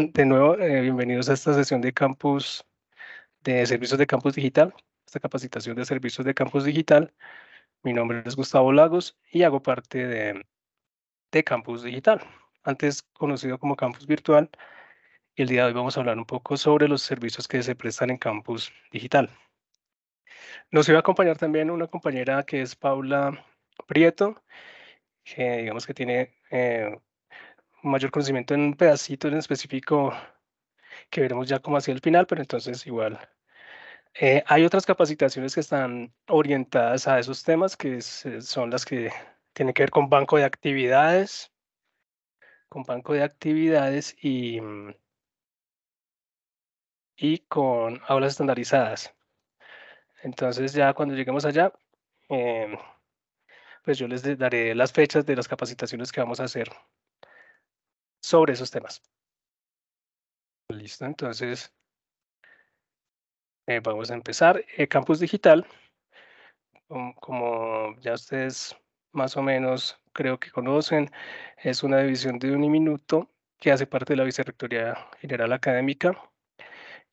de nuevo, eh, bienvenidos a esta sesión de campus de servicios de campus digital, esta capacitación de servicios de campus digital. Mi nombre es Gustavo Lagos y hago parte de, campus digital, antes conocido como campus virtual. Y el día de hoy vamos a hablar un poco sobre los servicios que se prestan en campus digital. Nos iba a acompañar también una compañera que es Paula Prieto, que digamos que tiene eh, mayor conocimiento en un pedacito en específico que veremos ya como hacia el final, pero entonces igual. Eh, hay otras capacitaciones que están orientadas a esos temas, que eh, son las que tienen que ver con banco de actividades, con banco de actividades y, y con aulas estandarizadas. Entonces ya cuando lleguemos allá, eh, pues yo les daré las fechas de las capacitaciones que vamos a hacer sobre esos temas. Listo, entonces eh, vamos a empezar. el eh, campus digital, como, ya ustedes más o menos creo que conocen, es una división de un minuto que hace parte de la Vicerrectoría General Académica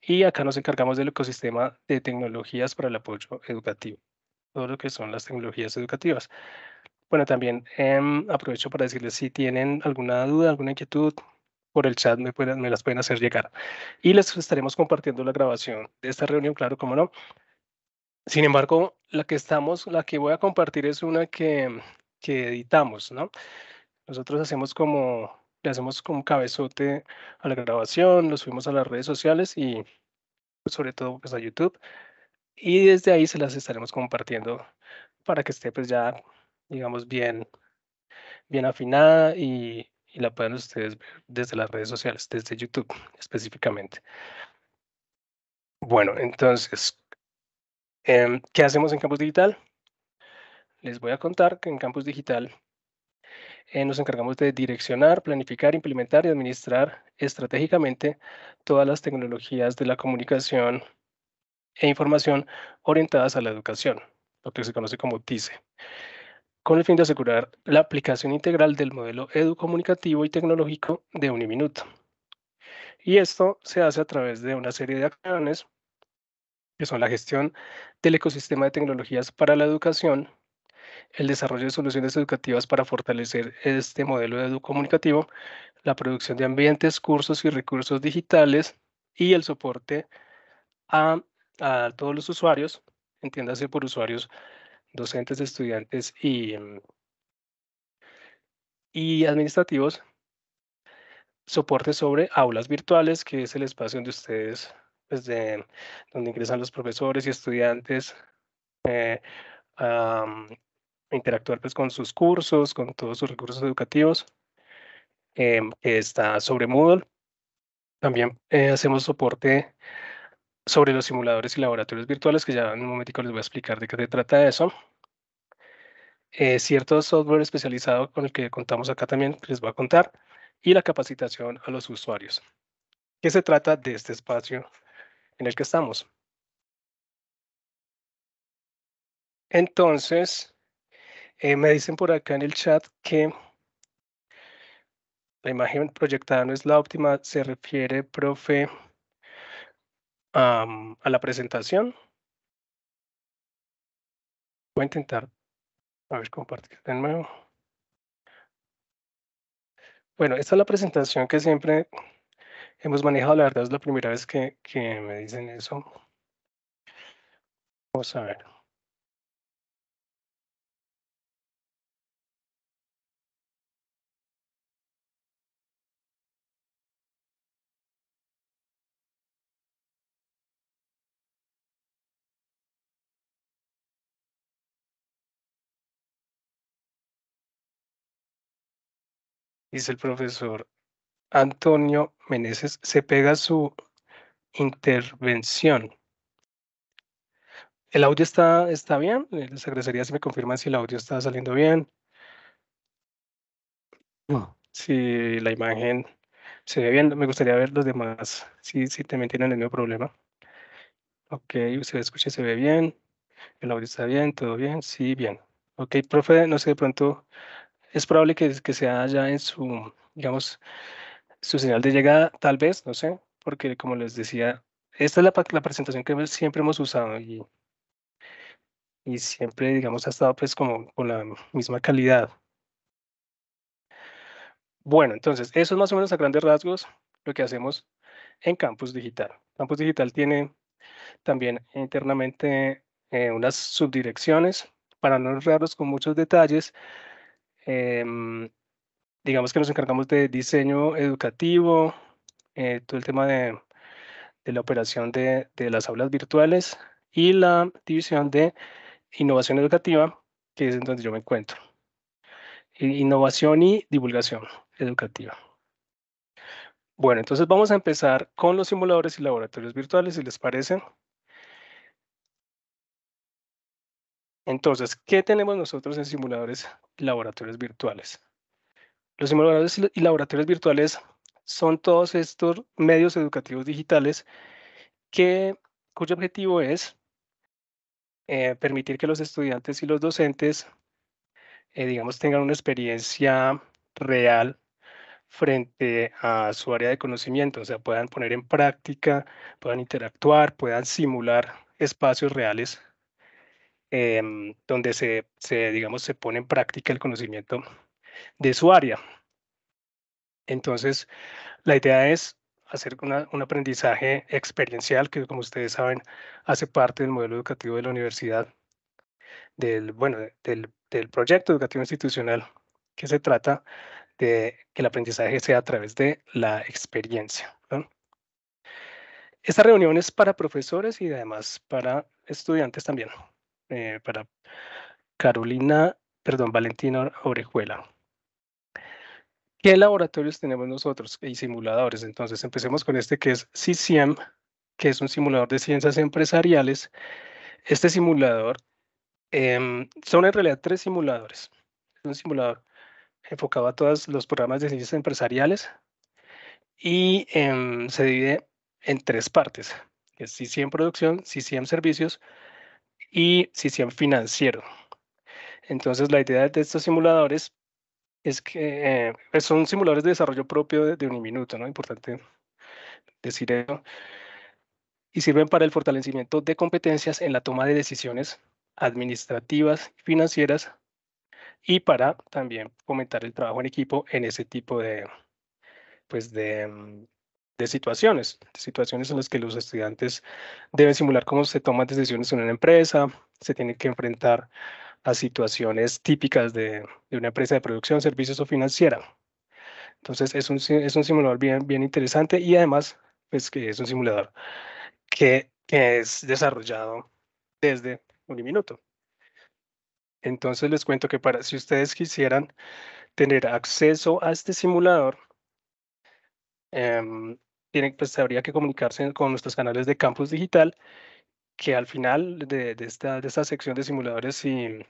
y acá nos encargamos del ecosistema de tecnologías para el apoyo educativo, todo lo que son las tecnologías educativas. Bueno, también em, aprovecho para decirles si tienen alguna duda, alguna inquietud por el chat, me, pueden, me las pueden hacer llegar. Y les estaremos compartiendo la grabación de esta reunión, claro, cómo no. Sin embargo, la que estamos, la que voy a compartir es una que, que editamos, ¿no? Nosotros hacemos como, le hacemos como cabezote a la grabación, lo subimos a las redes sociales y pues, sobre todo pues a YouTube. Y desde ahí se las estaremos compartiendo para que esté pues ya digamos, bien, bien afinada y, la pueden ustedes ver desde las redes sociales, desde YouTube específicamente. Bueno, entonces, em, ¿qué hacemos en Campus Digital? Les voy a contar que en Campus Digital eh, nos encargamos de direccionar, planificar, implementar y administrar estratégicamente todas las tecnologías de la comunicación e información orientadas a la educación, lo que se conoce como TICE con el fin de asegurar la aplicación integral del modelo educomunicativo y tecnológico de Uniminuto. Y esto se hace a través de una serie de acciones que son la gestión del ecosistema de tecnologías para la educación, el desarrollo de soluciones educativas para fortalecer este modelo educomunicativo, la producción de ambientes, cursos y recursos digitales y el soporte a, a todos los usuarios, entiéndase por usuarios docentes, estudiantes y, mm, y administrativos, soporte sobre aulas virtuales, que es el espacio donde ustedes, pues, donde ingresan los profesores y estudiantes eh, mm, interactuar pues, con sus cursos, con todos sus recursos educativos. Eh, está sobre Moodle. También eh, hacemos soporte sobre los simuladores y laboratorios virtuales, que ya en un momento les voy a explicar de qué se trata eso. Eh, cierto software especializado con el que contamos acá también les voy a contar y la capacitación a los usuarios. ¿Qué se trata de este espacio en el que estamos? Entonces, eh, me dicen por acá en el chat que la imagen proyectada no es la óptima, se refiere, profe, a la presentación. Voy a intentar, a ver, compartir de nuevo. Bueno, esta es la presentación que siempre hemos manejado. La verdad es la primera vez que, que me dicen eso. Vamos a ver. dice el profesor Antonio Meneses, se pega su intervención. ¿El audio está, está bien? Les agradecería si me confirman si el audio está saliendo bien. Si la imagen se ve bien, me gustaría ver los demás, si, si también tienen el mismo problema. Ok, se escucha, se ve bien. El audio está bien, todo bien, sí, bien. Ok, profe, no sé de pronto es probable que, sea ya en su, digamos, su señal de llegada, tal vez, no sé, porque como les decía, esta es la, presentación que siempre hemos usado y, y siempre, digamos, ha estado pues como con la misma calidad. Bueno, entonces, eso es más o menos a grandes rasgos lo que hacemos en Campus Digital. Campus Digital tiene también internamente eh, unas subdirecciones, para no enredarlos con muchos detalles, Em, digamos que nos encargamos de diseño educativo, eh, todo el tema de, la operación de, de, las aulas virtuales y la división de innovación educativa, que es en donde yo me encuentro. Innovación y divulgación educativa. Bueno, entonces vamos a empezar con los simuladores y laboratorios virtuales, si les parece. Entonces, ¿qué tenemos nosotros en simuladores y laboratorios virtuales? Los simuladores y laboratorios virtuales son todos estos medios educativos digitales que, cuyo objetivo es eh, permitir que los estudiantes y los docentes, eh, digamos, tengan una experiencia real frente a su área de conocimiento, o sea, puedan poner en práctica, puedan interactuar, puedan simular espacios reales Em, donde se, digamos, se pone en práctica el conocimiento de su área. Entonces, la idea es hacer un aprendizaje experiencial que, como ustedes saben, hace parte del modelo educativo de la universidad, del, bueno, del, del proyecto educativo institucional, que se trata de que el aprendizaje sea a través de la experiencia. Esta reunión es para profesores y además para estudiantes también. Eh, para Carolina, perdón, Valentino Orejuela. ¿Qué laboratorios tenemos nosotros y simuladores? Entonces, empecemos con este que es CCM, que es un simulador de ciencias empresariales. Este simulador, em, son en realidad tres simuladores. Es un simulador enfocado a todos los programas de ciencias empresariales y em, se divide en tres partes, que es CCM Producción, CCM Servicios y si sistema financiero. Entonces, la idea de estos simuladores es que eh, pues, son simuladores de desarrollo propio de, un minuto. ¿no? Importante decir eso. Y sirven para el fortalecimiento de competencias en la toma de decisiones administrativas y financieras y para también fomentar el trabajo en equipo en ese tipo de, pues de, mm, de situaciones, de situaciones en las que los estudiantes deben simular cómo se toman decisiones en una empresa, se tienen que enfrentar a situaciones típicas de, una empresa de producción, servicios o financiera. Entonces es un, simulador bien, interesante y además pues, que es un simulador que, es desarrollado desde un minuto. Entonces les cuento que para si ustedes quisieran tener acceso a este simulador, em, tienen, pues habría que comunicarse con nuestros canales de campus digital, que al final de, de, esta, de esta, sección de simuladores y,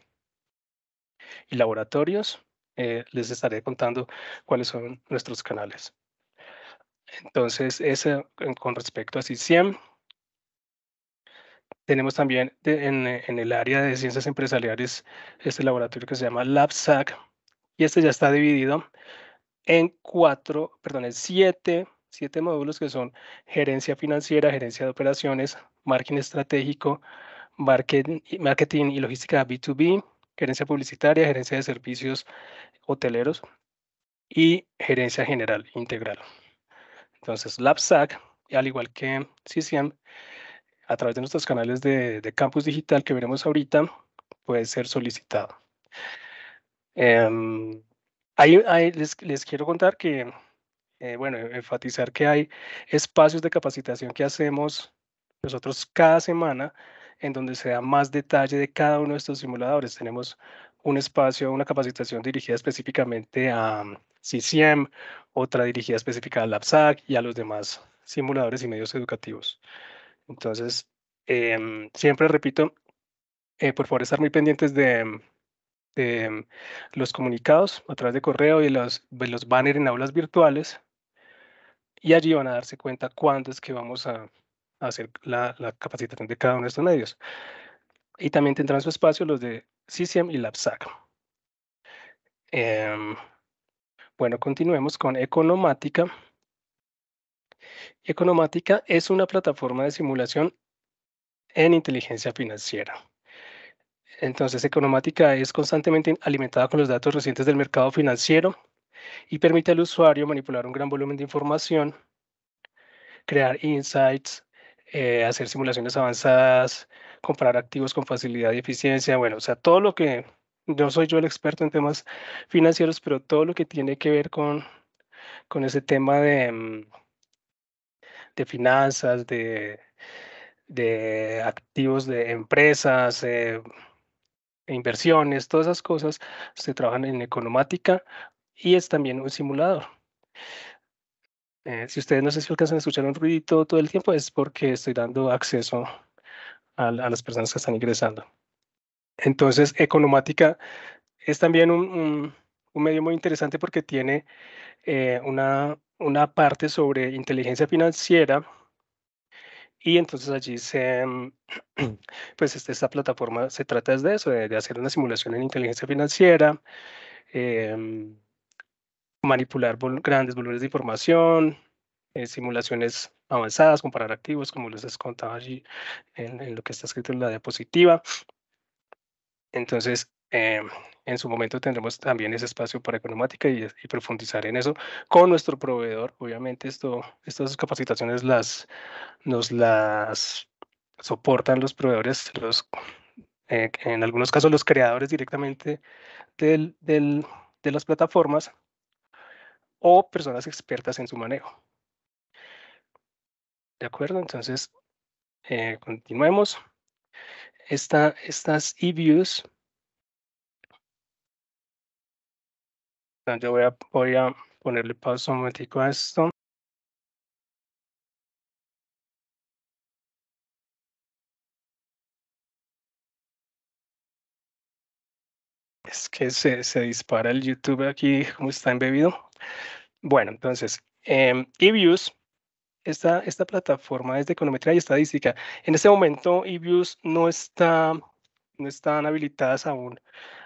laboratorios, eh, les estaré contando cuáles son nuestros canales. Entonces, con respecto a CICIEM. Tenemos también en, en, el área de ciencias empresariales este laboratorio que se llama LabSAC y este ya está dividido en cuatro, perdón, en siete siete módulos que son gerencia financiera, gerencia de operaciones, marketing estratégico, marketing y logística B2B, gerencia publicitaria, gerencia de servicios hoteleros y gerencia general integral. Entonces, LabSAC, al igual que CCM, a través de nuestros canales de, campus digital que veremos ahorita, puede ser solicitado. Em, ahí, les quiero contar que eh, bueno, e-, enfatizar que hay espacios de capacitación que hacemos nosotros cada semana en donde se da más detalle de cada uno de estos simuladores. Tenemos un espacio, una capacitación dirigida específicamente a CCM, mm, otra dirigida específica a LabSAC y a los demás simuladores y medios educativos. Entonces, em, siempre repito, eh, por favor, estar muy pendientes de, mm, mm, los comunicados a través de correo y los banners en aulas virtuales y allí van a darse cuenta cuándo es que vamos a, hacer la, capacitación de cada uno de estos medios. Y también tendrán su espacio los de CCM y LabSAC. Em, bueno, continuemos con Economática. Economática es una plataforma de simulación en inteligencia financiera. Entonces, Economática es constantemente alimentada con los datos recientes del mercado financiero, y permite al usuario manipular un gran volumen de información, crear insights, eh, hacer simulaciones avanzadas, comprar activos con facilidad y eficiencia. Bueno, o sea, todo lo que, no soy yo el experto en temas financieros, pero todo lo que tiene que ver con, con ese tema de, mm, de finanzas, de, de activos de empresas, eh, e inversiones, todas esas cosas se trabajan en economática y es también un simulador. Eh, si ustedes no sé si alcanzan a escuchar un ruidito todo el tiempo, es porque estoy dando acceso a, las personas que están ingresando. Entonces, Economática es también un, medio muy interesante porque tiene eh, una, una parte sobre inteligencia financiera y entonces allí se, mm, pues este, esta, plataforma se trata de eso, de, hacer una simulación en inteligencia financiera, em, manipular grandes volúmenes de información, eh, simulaciones avanzadas, comparar activos, como les he contado allí en, lo que está escrito en la diapositiva. Entonces, em, en su momento tendremos también ese espacio para economática y, profundizar en eso con nuestro proveedor. Obviamente estas capacitaciones las, nos las soportan los proveedores, los, eh, en algunos casos los creadores directamente de las plataformas o personas expertas en su manejo. ¿De acuerdo? Entonces, eh, continuemos. Esta, estas e-views, yo voy a, ponerle pausa un a esto. Es que se, dispara el YouTube aquí, como está embebido. Bueno, entonces, eh, eViews, esta, plataforma es de econometría y estadística. En este momento, eViews no, está, no están habilitadas aún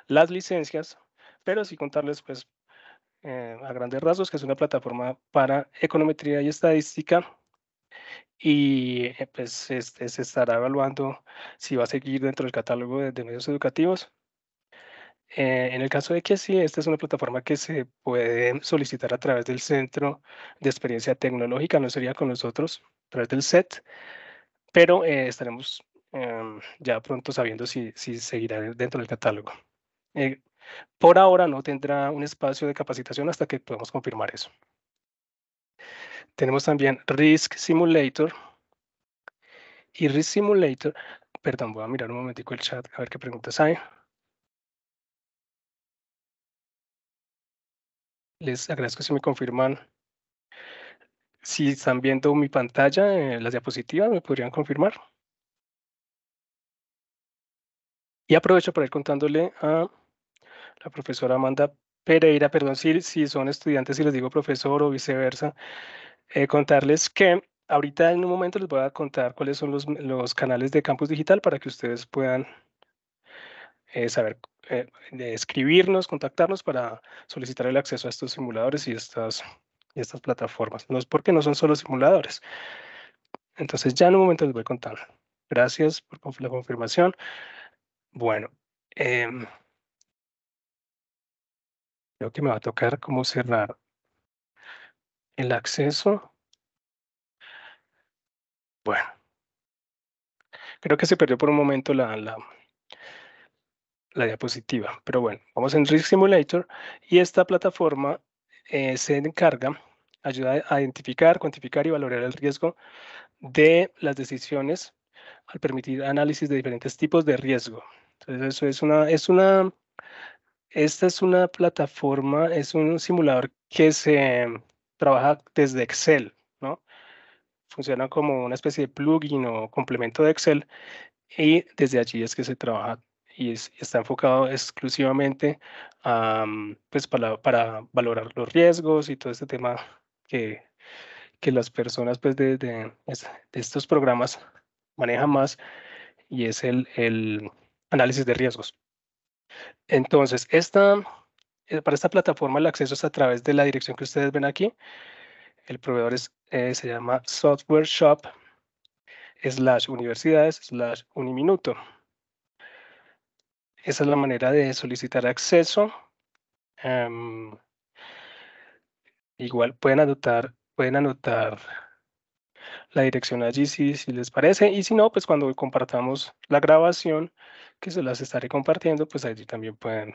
las licencias, pero sí contarles, pues, eh, a grandes rasgos, que es una plataforma para econometría y estadística y eh, pues este, se estará evaluando si va a seguir dentro del catálogo de medios educativos eh, en el caso de que sí, esta es una plataforma que se puede solicitar a través del Centro de Experiencia Tecnológica, no sería con nosotros, a través del SET, pero eh, estaremos em, ya pronto sabiendo si, si seguirá dentro del catálogo. Eh, por ahora no tendrá un espacio de capacitación hasta que podamos confirmar eso. Tenemos también Risk Simulator. Y Risk Simulator, perdón, voy a mirar un momentico el chat a ver qué preguntas hay. les agradezco si me confirman. Si están viendo mi pantalla, eh, las diapositivas, ¿me podrían confirmar? Y aprovecho para ir contándole a la profesora Amanda Pereira, perdón, si, son estudiantes y si les digo profesor o viceversa, eh, contarles que ahorita en un momento les voy a contar cuáles son los, los canales de Campus Digital para que ustedes puedan eh, saber eh, escribirnos, contactarnos para solicitar el acceso a estos simuladores y estas, estas plataformas. No es porque no son solo simuladores. Entonces ya en un momento les voy a contar. Gracias por la confirmación. Bueno, em, creo que me va a tocar cómo cerrar el acceso. Bueno, creo que se perdió por un momento la la diapositiva. Pero bueno, vamos en Risk Simulator y esta plataforma eh, se encarga, ayuda a identificar, cuantificar y valorar el riesgo de las decisiones al permitir análisis de diferentes tipos de riesgo. Entonces, eso es una, es una, esta es una plataforma, es un simulador que se trabaja desde Excel, ¿no? Funciona como una especie de plugin o complemento de Excel y desde allí es que se trabaja y está enfocado exclusivamente mm, pues para, valorar los riesgos y todo este tema que, que las personas pues de, de, estos programas manejan más y es el, análisis de riesgos. Entonces, esta, eh, para esta plataforma el acceso es a través de la dirección que ustedes ven aquí. El proveedor eh, se llama Software Shop slash universidades slash uniminuto. Esa es la manera de solicitar acceso. Em, igual pueden anotar, pueden anotar la dirección allí si, les parece. Y si no, pues cuando compartamos la grabación, que se las estaré compartiendo, pues allí también pueden,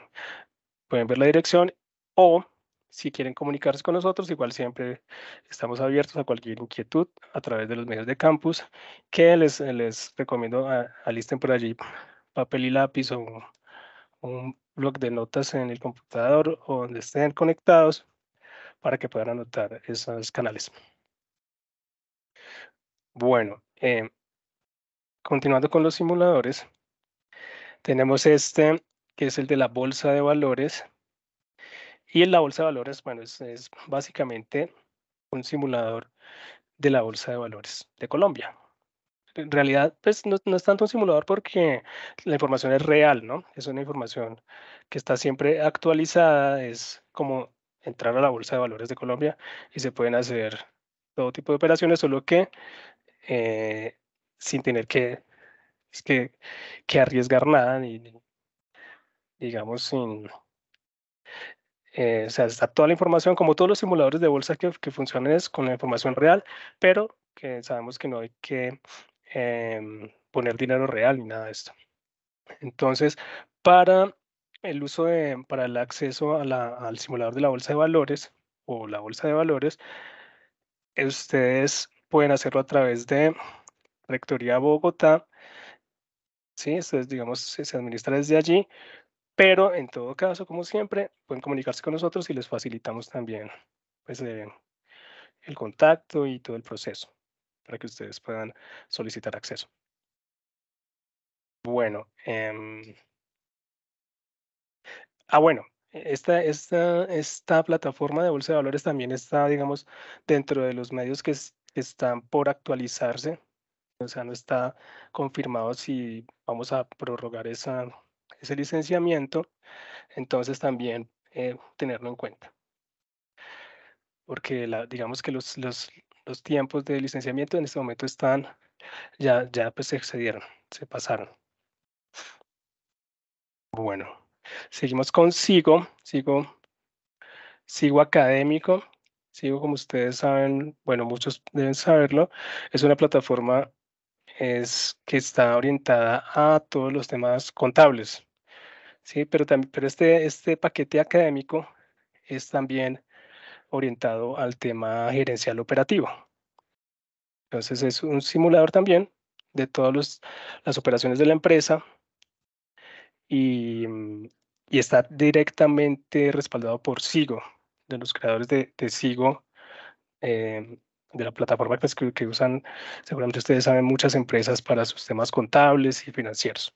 pueden ver la dirección. O si quieren comunicarse con nosotros, igual siempre estamos abiertos a cualquier inquietud a través de los medios de campus, que les, les recomiendo alisten por allí papel y lápiz o un blog de notas en el computador o donde estén conectados para que puedan anotar esos canales. Bueno, em, continuando con los simuladores, tenemos este que es el de la bolsa de valores. Y en la bolsa de valores, bueno, es básicamente un simulador de la bolsa de valores de Colombia, en realidad pues, no, es tanto un simulador porque la información es real, ¿no? Es una información que está siempre actualizada, es como entrar a la Bolsa de Valores de Colombia y se pueden hacer todo tipo de operaciones, solo que eh, sin tener que, que, arriesgar nada, ni, digamos, sin... Eh, o sea, está toda la información, como todos los simuladores de bolsa que, que funcionan es con la información real, pero que sabemos que no hay que Em, poner dinero real ni nada de esto. Entonces, para el uso de, para el acceso al simulador de la bolsa de valores o la bolsa de valores, ustedes pueden hacerlo a través de Rectoría Bogotá. Sí, entonces, digamos, se administra desde allí, pero en todo caso, como siempre, pueden comunicarse con nosotros y les facilitamos también pues, eh, el contacto y todo el proceso para que ustedes puedan solicitar acceso. Bueno. Em, ah, bueno. E, esta, esta, esta plataforma de bolsa de valores también está, digamos, dentro de los medios que, están por actualizarse. O sea, no está confirmado si vamos a prorrogar esa, ese licenciamiento. Entonces, también eh, tenerlo en cuenta. Porque digamos que los, los tiempos de licenciamiento en este momento están, ya, ya pues se excedieron, se pasaron. Bueno, seguimos con SIGO, SIGO, SIGO académico. SIGO, como ustedes saben, bueno, muchos deben saberlo, es una plataforma es que está orientada a todos los temas contables. Sí, pero, también, pero este, este paquete académico es también orientado al tema gerencial operativo. Entonces es un simulador también de todas las operaciones de la empresa mm, y, está directamente respaldado por Sigo, de los creadores de, Sigo, eh, de la plataforma pues, que, usan, seguramente ustedes saben, muchas empresas para sus temas contables y financieros.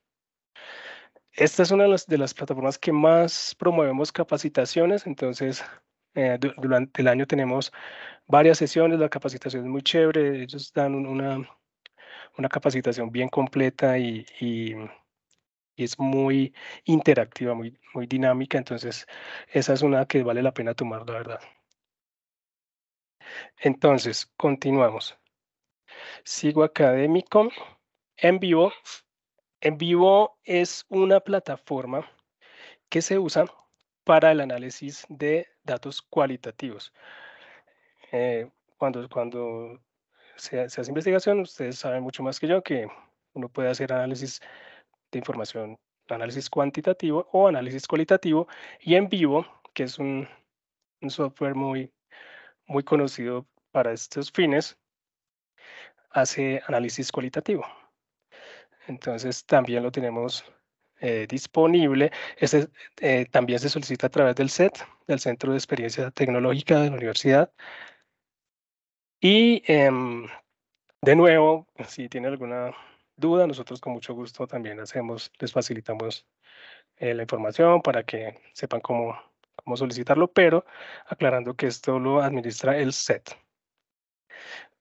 Esta es una de las, de las, plataformas que más promovemos capacitaciones, entonces eh, durante el año tenemos varias sesiones, la capacitación es muy chévere, ellos dan una, una capacitación bien completa y, y, y, es muy interactiva, muy, muy dinámica, entonces esa es una que vale la pena tomar, la verdad. Entonces, continuamos. Sigo académico. En vivo. En vivo es una plataforma que se usa para el análisis de datos cualitativos. Eh, cuando cuando se, hace investigación, ustedes saben mucho más que yo que uno puede hacer análisis de información, análisis cuantitativo o análisis cualitativo y en vivo, que es un, un software muy, muy conocido para estos fines, hace análisis cualitativo. Entonces también lo tenemos eh, disponible. ese eh, también se solicita a través del SET del Centro de Experiencia Tecnológica de la Universidad. Y em, de nuevo, si tiene alguna duda, nosotros con mucho gusto también hacemos, les facilitamos eh, la información para que sepan cómo, cómo solicitarlo, pero aclarando que esto lo administra el SET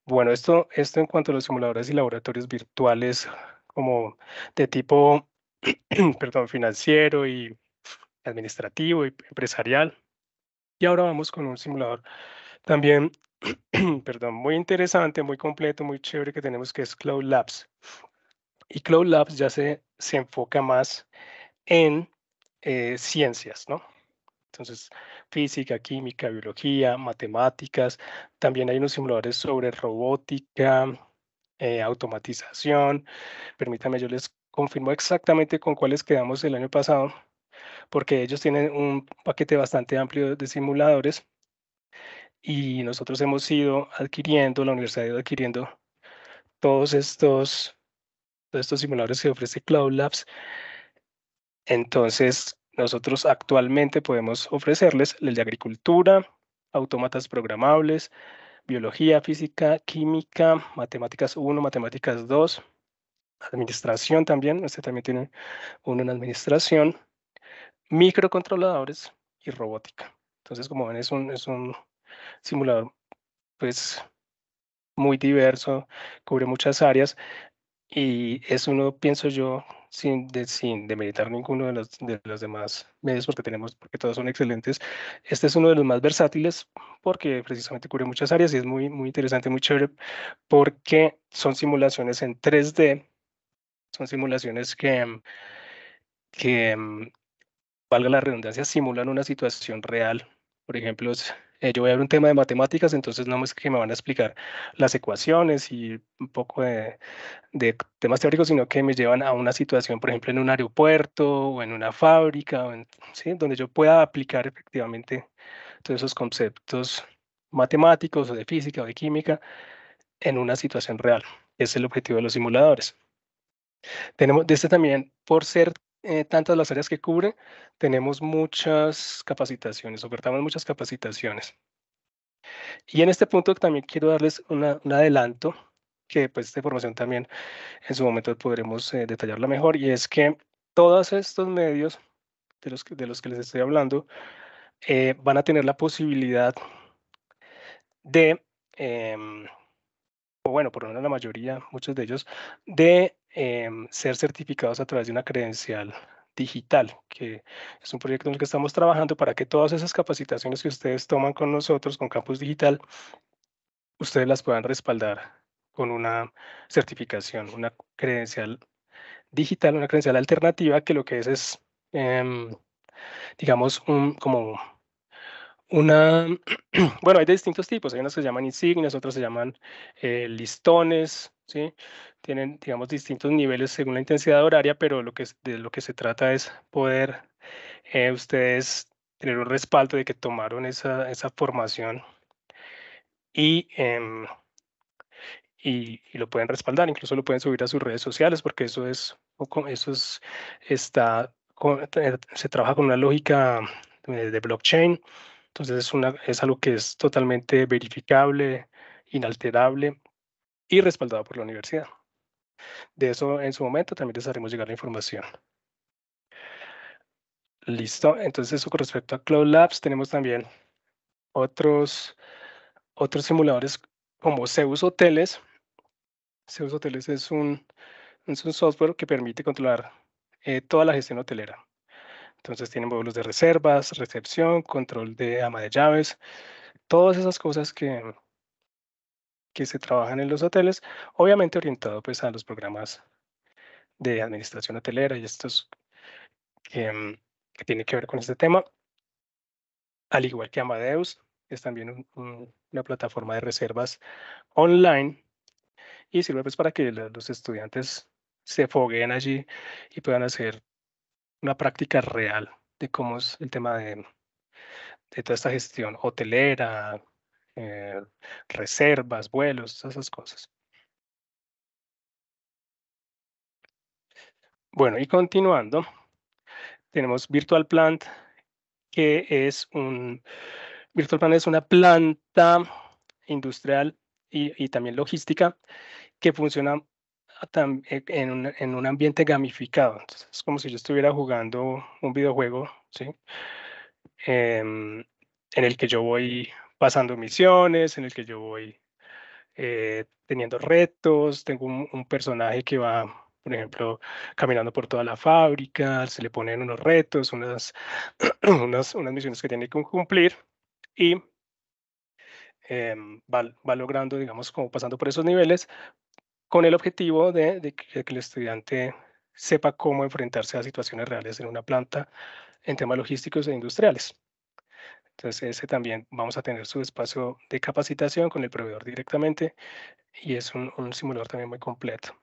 Bueno, esto, esto en cuanto a los simuladores y laboratorios virtuales como de tipo perdón, financiero y administrativo y empresarial. Y ahora vamos con un simulador también, perdón, muy interesante, muy completo, muy chévere que tenemos que es Cloud Labs. Y Cloud Labs ya se, se enfoca más en eh, ciencias, ¿no? Entonces, física, química, biología, matemáticas. También hay unos simuladores sobre robótica, eh, automatización. Permítame, yo les confirmó exactamente con cuáles quedamos el año pasado, porque ellos tienen un paquete bastante amplio de simuladores y nosotros hemos ido adquiriendo, la universidad ha ido adquiriendo todos estos, todos estos simuladores que ofrece Cloud Labs. Entonces, nosotros actualmente podemos ofrecerles el de agricultura, autómatas programables, biología, física, química, matemáticas 1, matemáticas 2, administración también, este también tiene uno en administración, microcontroladores y robótica. Entonces, como ven, es un, es un simulador pues muy diverso, cubre muchas áreas y es uno, pienso yo sin, de, sin demeritar ninguno de los, de los demás medios porque tenemos, porque todos son excelentes. Este es uno de los más versátiles porque precisamente cubre muchas áreas y es muy, muy interesante, muy chévere porque son simulaciones en 3D son simulaciones que, mm, que, mm, valga la redundancia, simulan una situación real. Por ejemplo, eh, yo voy a ver un tema de matemáticas, entonces no es que me van a explicar las ecuaciones y un poco de, temas teóricos, sino que me llevan a una situación, por ejemplo, en un aeropuerto o en una fábrica, donde yo pueda aplicar efectivamente todos esos conceptos matemáticos o de física o de química en una situación real. es el objetivo de los simuladores. Tenemos, de este también, por ser eh, tantas las áreas que cubre, tenemos muchas capacitaciones, ofertamos muchas capacitaciones. Y en este punto también quiero darles un adelanto, que pues esta información también en su momento podremos eh, detallarla mejor, y es que todos estos medios de los que, de los que les estoy hablando eh, van a tener la posibilidad de em, o bueno, por lo menos la mayoría, muchos de ellos, de em, ser certificados a través de una credencial digital, que es un proyecto en el que estamos trabajando para que todas esas capacitaciones que ustedes toman con nosotros, con Campus Digital, ustedes las puedan respaldar con una certificación, una credencial digital, una credencial alternativa que lo que es es, em, digamos, un, como una, bueno, hay de distintos tipos, hay unas que se llaman insignias, otras se llaman eh, listones, ¿sí? Tienen, digamos, distintos niveles según la intensidad horaria, pero lo que, de lo que se trata es poder eh, ustedes tener un respaldo de que tomaron esa, esa formación em, y, y, lo pueden respaldar, incluso lo pueden subir a sus redes sociales, porque eso es, eso es, está, eh, se trabaja con una lógica de blockchain entonces es, una, algo que es totalmente verificable, inalterable y respaldado por la universidad. De eso en su momento también les haremos llegar la información. Listo, entonces con respecto a Cloud Labs tenemos también otros, simuladores como Zeus Hoteles. Zeus Hoteles es un, software que permite controlar eh, toda la gestión hotelera. Entonces tienen módulos de reservas, recepción, control de ama de llaves, todas esas cosas que, que se trabajan en los hoteles, obviamente orientado pues a los programas de administración hotelera y estos que, mm, tienen que ver con este tema. Al igual que Amadeus, es también una plataforma de reservas online y sirve pues para que los estudiantes se fogueen allí y puedan hacer una práctica real de cómo es el tema de, toda esta gestión hotelera, eh, reservas, vuelos, esas cosas. Bueno, y continuando, tenemos Virtual Plant, que es un Virtual Plant es una planta industrial y, y también logística que funciona e-, en un, en un ambiente gamificado. Entonces, es como si yo estuviera jugando un videojuego, ¿sí? Em, en el que yo voy pasando misiones, en el que yo voy eh, teniendo retos, tengo un, personaje que va, por ejemplo, caminando por toda la fábrica, se le ponen unos retos, unas, unas, unas misiones que tiene que cumplir y em, va, va, logrando, digamos, como pasando por esos niveles, con el objetivo de, que, el estudiante sepa cómo enfrentarse a situaciones reales en una planta en temas logísticos e industriales. Entonces, ese también vamos a tener su espacio de capacitación con el proveedor directamente y es un, simulador también muy completo.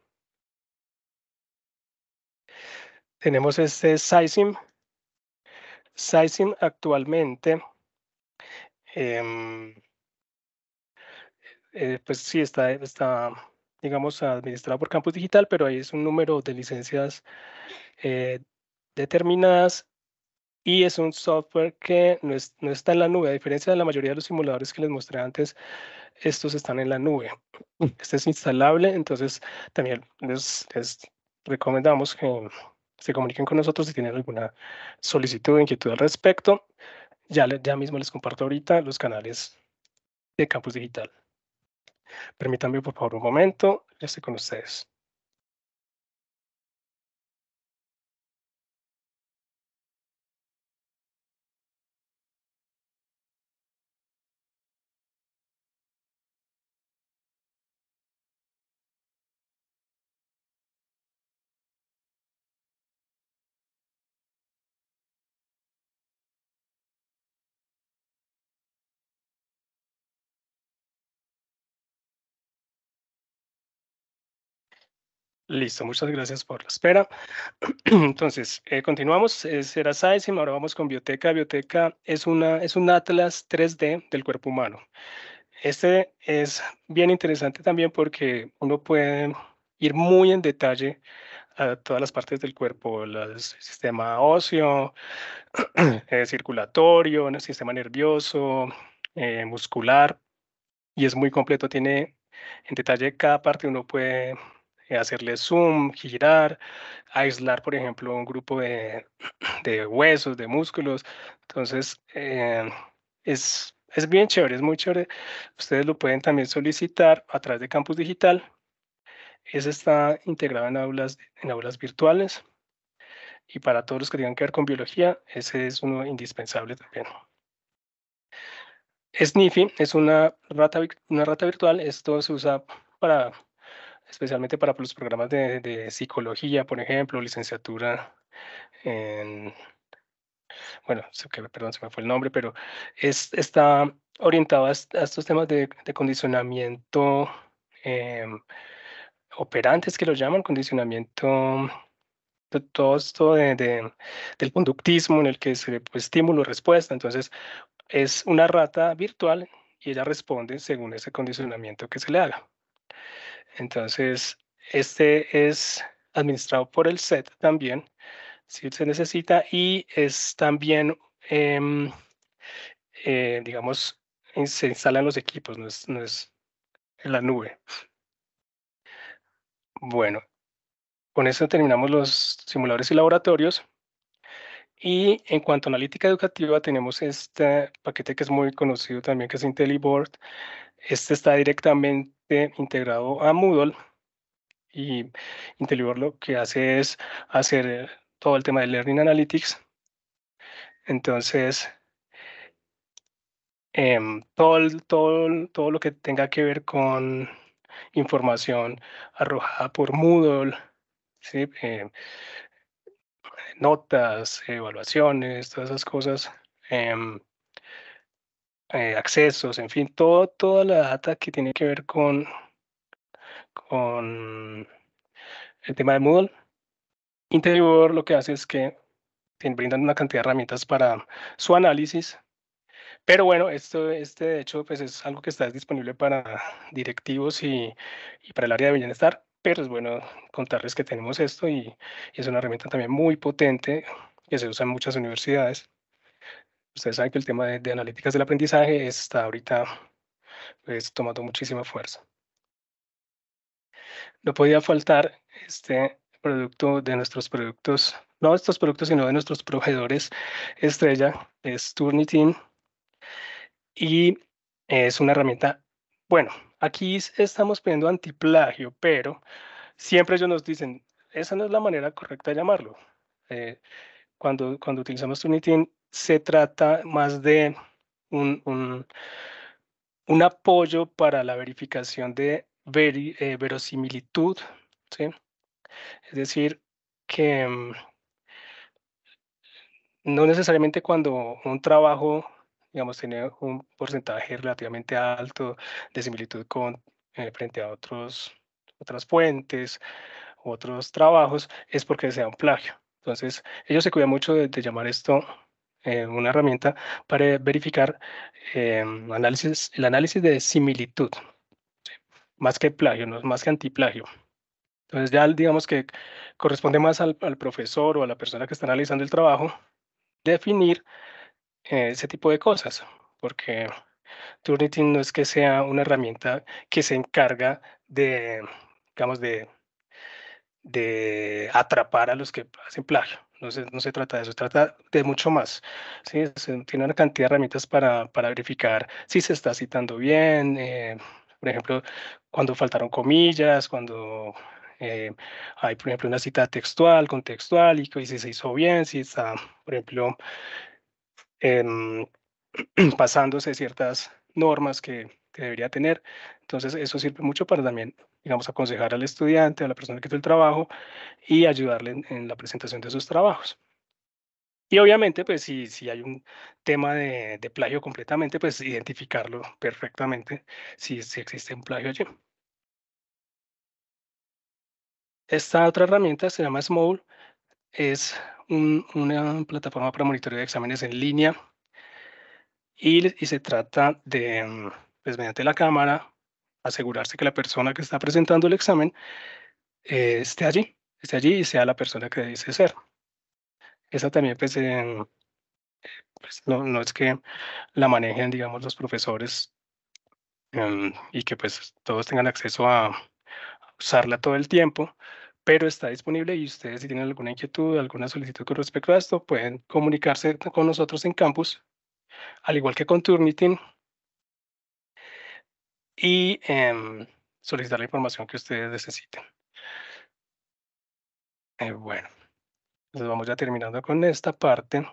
Tenemos este Sysim. Sysim actualmente em, eh, pues sí, está, está, digamos, administrado por Campus Digital, pero ahí es un número de licencias eh, determinadas y es un software que no, está en la nube. A diferencia de la mayoría de los simuladores que les mostré antes, estos están en la nube. Mm. Este es instalable, entonces también les, recomendamos que se comuniquen con nosotros si tienen alguna solicitud o inquietud al respecto. Ya, ya mismo les comparto ahorita los canales de Campus Digital. Permítanme por favor un momento, ya estoy con ustedes. Listo, muchas gracias por la espera. Entonces, eh, continuamos. Será era ahora vamos con Bioteca. Bioteca es, una, es un atlas 3D del cuerpo humano. Este es bien interesante también porque uno puede ir muy en detalle a todas las partes del cuerpo, el sistema óseo, eh, circulatorio, el sistema nervioso, eh, muscular, y es muy completo. Tiene en detalle cada parte, uno puede eh, hacerle zoom, girar, aislar, por ejemplo, un grupo de, huesos, de músculos. Entonces, eh, es, es bien chévere, es muy chévere. Ustedes lo pueden también solicitar a través de Campus Digital. Ese está integrado en aulas, en aulas virtuales. Y para todos los que tengan que ver con biología, ese es uno indispensable también. Sniffy es una rata, una rata virtual. Esto se usa para especialmente para los programas de, de psicología, por ejemplo, licenciatura en, bueno, perdón, se me fue el nombre, pero es, está orientado a, estos temas de, de condicionamiento em, operantes que lo llaman, condicionamiento todo esto del conductismo en el que se pues, estímulo-respuesta. Entonces, es una rata virtual y ella responde según ese condicionamiento que se le haga. Entonces, este es administrado por el SET también, si se necesita, y es también, em, eh, digamos, se instalan los equipos, no es, no es en la nube. Bueno, con eso terminamos los simuladores y laboratorios. Y en cuanto a analítica educativa, tenemos este paquete que es muy conocido también, que es IntelliBoard. Este está directamente integrado a Moodle y interior. lo que hace es hacer eh, todo el tema de Learning Analytics. Entonces, em, todo, todo, todo lo que tenga que ver con información arrojada por Moodle, em, notas, evaluaciones, todas esas cosas, em, eh, accesos, en fin, todo, toda la data que tiene que ver con, con el tema de Moodle. Interior lo que hace es que te brindan una cantidad de herramientas para su análisis. Pero bueno, esto, este de hecho pues es algo que está disponible para directivos y, y para el área de bienestar, pero es bueno contarles que tenemos esto y es una herramienta también muy potente que se usa en muchas universidades ustedes saben que el tema de, analíticas del aprendizaje está ahorita pues, tomando muchísima fuerza. No podía faltar este producto de nuestros productos, no de estos productos, sino de nuestros proveedores estrella, es Turnitin, y es una herramienta, bueno, aquí estamos pidiendo antiplagio, pero siempre ellos nos dicen, esa no es la manera correcta de llamarlo. Eh, cuando, utilizamos Turnitin, se trata más de un, apoyo para la verificación de eh, verosimilitud, ¿sí? Es decir, que mm, no necesariamente cuando un trabajo, digamos, tiene un porcentaje relativamente alto de similitud con, eh, frente a otros, otras fuentes, otros trabajos, es porque sea un plagio. Entonces, ellos se cuidan mucho de, llamar esto eh, una herramienta para verificar eh, análisis, el análisis de similitud, más que plagio, ¿no? más que antiplagio. Entonces ya digamos que corresponde más al, profesor o a la persona que está analizando el trabajo definir eh, ese tipo de cosas, porque Turnitin no es que sea una herramienta que se encarga de, digamos, de de atrapar a los que hacen plagio. No se, no se trata de eso, se trata de mucho más. ¿sí? Se tiene una cantidad de herramientas para, para verificar si se está citando bien, eh, por ejemplo, cuando faltaron comillas, cuando eh, hay, por ejemplo, una cita textual, contextual, y, y si se hizo bien, si está, por ejemplo, em, pasándose ciertas normas que, que, debería tener. Entonces, eso sirve mucho para también, digamos, aconsejar al estudiante, a la persona que hizo el trabajo y ayudarle en, la presentación de sus trabajos. Y obviamente, pues si, hay un tema de, plagio completamente, pues identificarlo perfectamente si, existe un plagio allí. Esta otra herramienta se llama Small, es una plataforma para monitoreo de exámenes en línea y, y se trata de, pues mediante la cámara, asegurarse que la persona que está presentando el examen eh, esté allí, esté allí y sea la persona que dice ser. Esa también, pues, pues no, no, es que la manejen, digamos, los profesores em, y que pues todos tengan acceso a usarla todo el tiempo, pero está disponible y ustedes si tienen alguna inquietud, alguna solicitud con respecto a esto, pueden comunicarse con nosotros en campus, al igual que con Turnitin, y em, solicitar la información que ustedes necesiten. Eh, bueno, nos vamos ya terminando con esta parte.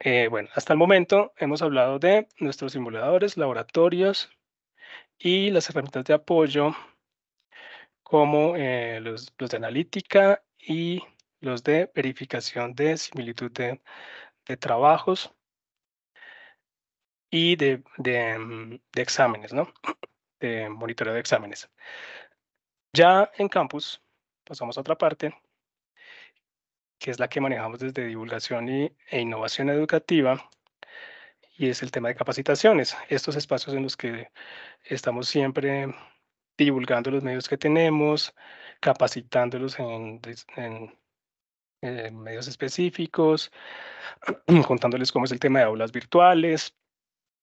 Eh, bueno, hasta el momento hemos hablado de nuestros simuladores, laboratorios y las herramientas de apoyo como eh, los, de analítica y los de verificación de similitud de trabajos y mm, de, exámenes, ¿no? De monitoreo de exámenes. Ya en campus, pasamos a otra parte, que es la que manejamos desde divulgación y, e innovación educativa, y es el tema de capacitaciones. Estos espacios en los que estamos siempre divulgando los medios que tenemos, capacitándolos en medios específicos, contándoles cómo es el tema de aulas virtuales,